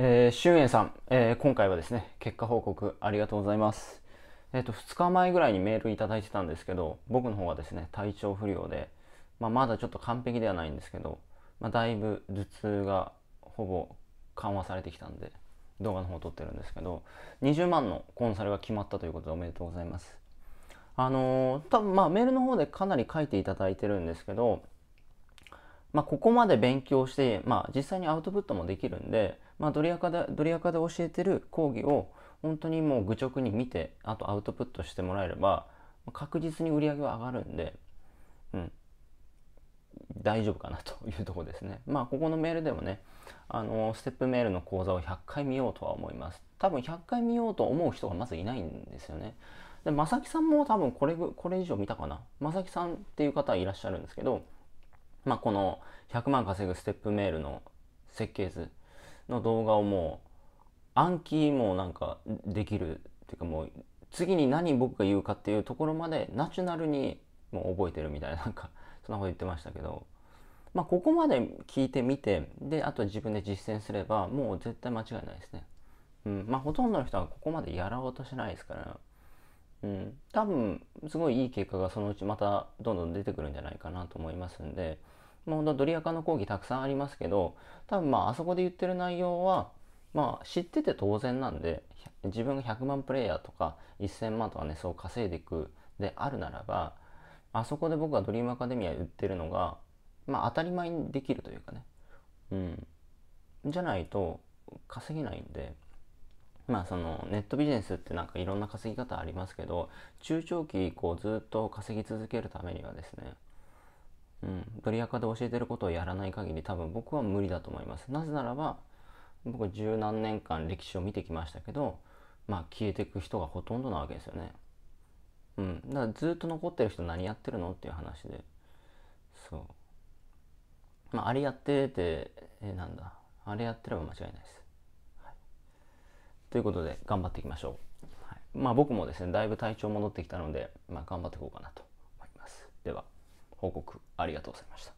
えー、シュさん、えー、今回はですね、結果報告ありがとうございます。えっ、ー、と、2日前ぐらいにメールいただいてたんですけど、僕の方がですね、体調不良で、まあ、まだちょっと完璧ではないんですけど、まあ、だいぶ頭痛がほぼ緩和されてきたんで、動画の方撮ってるんですけど、20万のコンサルが決まったということでおめでとうございます。あのー、多分まあメールの方でかなり書いていただいてるんですけど、まあ、ここまで勉強して、まあ、実際にアウトプットもできるんで、まあ、ドリアカでドリアカで教えてる講義を本当にもう愚直に見てあとアウトプットしてもらえれば確実に売り上げは上がるんで、うん、大丈夫かなというとこですね。まあここのメールでもねあのステップメールの講座を100回見ようとは思います。多分100回見ようと思う人がまずいないんですよね。で正きさんも多分これこれ以上見たかな。正きさんっていう方いらっしゃるんですけどまあ、この100万稼ぐステップメールの設計図の動画をもう暗記もなんかできるっていうかもう次に何僕が言うかっていうところまでナチュラルにもう覚えてるみたいななんかそんなこと言ってましたけど、まあ、ここまで聞いてみてであと自分で実践すればもう絶対間違いないですね。うんまあ、ほとんどの人はここまでやろうとしないですから、うん、多分すごいいい結果がそのうちまたどんどん出てくるんじゃないかなと思いますんで、まあ、本ドリアカの講義たくさんありますけど多分まああそこで言ってる内容は、まあ、知ってて当然なんで自分が100万プレイヤーとか1,000万とかねそう稼いでいくであるならばあそこで僕はドリームアカデミア売ってるのが、まあ、当たり前にできるというかね、うん、じゃないと稼げないんで。まあそのネットビジネスってなんかいろんな稼ぎ方ありますけど中長期こうずっと稼ぎ続けるためにはですねうん、ドリアカで教えてることをやらない限り多分僕は無理だと思います。なぜならば僕十何年間歴史を見てきましたけど、まあ、消えていく人がほとんどなわけですよね。うん、だからずっと残ってる人何やってるのっていう話でそう、まあ、あれやっててえなんだあれやってれば間違いないですということで頑張っていきましょう、はい、まあ僕もですねだいぶ体調戻ってきたので、まあ、頑張っていこうかなと思いますでは報告ありがとうございました